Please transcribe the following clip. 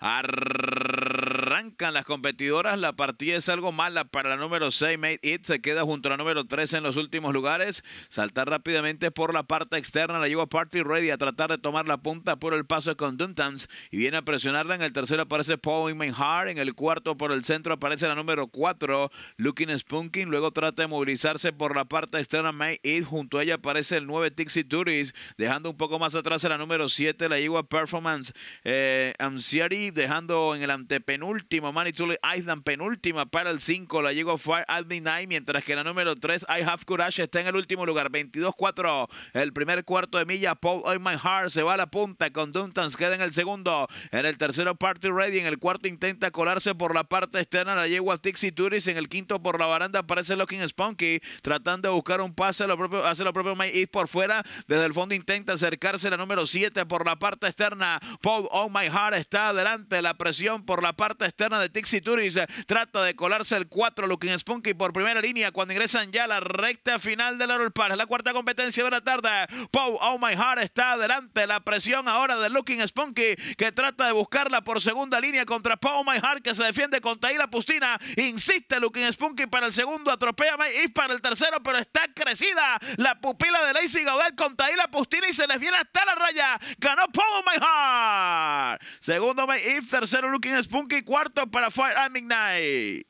Ar... Arrancan las competidoras, la partida es algo mala para la número 6, Made It, se queda junto a la número 3 en los últimos lugares. Saltar rápidamente por la parte externa, la lleva Party Ready a tratar de tomar la punta por el paso con Duntans y viene a presionarla. En el tercero aparece Paul Hart, en el cuarto por el centro aparece la número 4, Looking Spunkin, Luego trata de movilizarse por la parte externa, Made It, junto a ella aparece el 9, Tixi Turis, dejando un poco más atrás a la número 7, la Igua Performance eh, dejando en el antepenúltimo última, Manitouli Island penúltima para el 5, la llegó Fire at 9 mientras que la número 3, I Have Courage, está en el último lugar, 22-4, el primer cuarto de milla, Paul On oh, My Heart se va a la punta con Duntans, queda en el segundo, en el tercero Party Ready, en el cuarto intenta colarse por la parte externa, la a Tixi Turis, en el quinto por la baranda aparece Locking Spunky, tratando de buscar un pase, lo propio, hace lo propio May East por fuera, desde el fondo intenta acercarse la número 7 por la parte externa, Paul Oh My Heart está adelante, la presión por la parte externa de Tixi Turis. Eh, trata de colarse el 4, Looking Spunky por primera línea cuando ingresan ya a la recta final del Oral Es la cuarta competencia de la tarde. Pau oh my heart, está adelante. La presión ahora de Looking Spunky que trata de buscarla por segunda línea contra Pau oh my heart que se defiende con Taila Pustina. Insiste Looking Spunky para el segundo, atropella y para el tercero, pero está crecida la pupila de Lacey Gaudet con Taila Pustina y se les viene hasta la raya. Ganó Pau oh my heart. Segundo, May If. Tercero, Looking Spunky. Cuarto, para Fire at midnight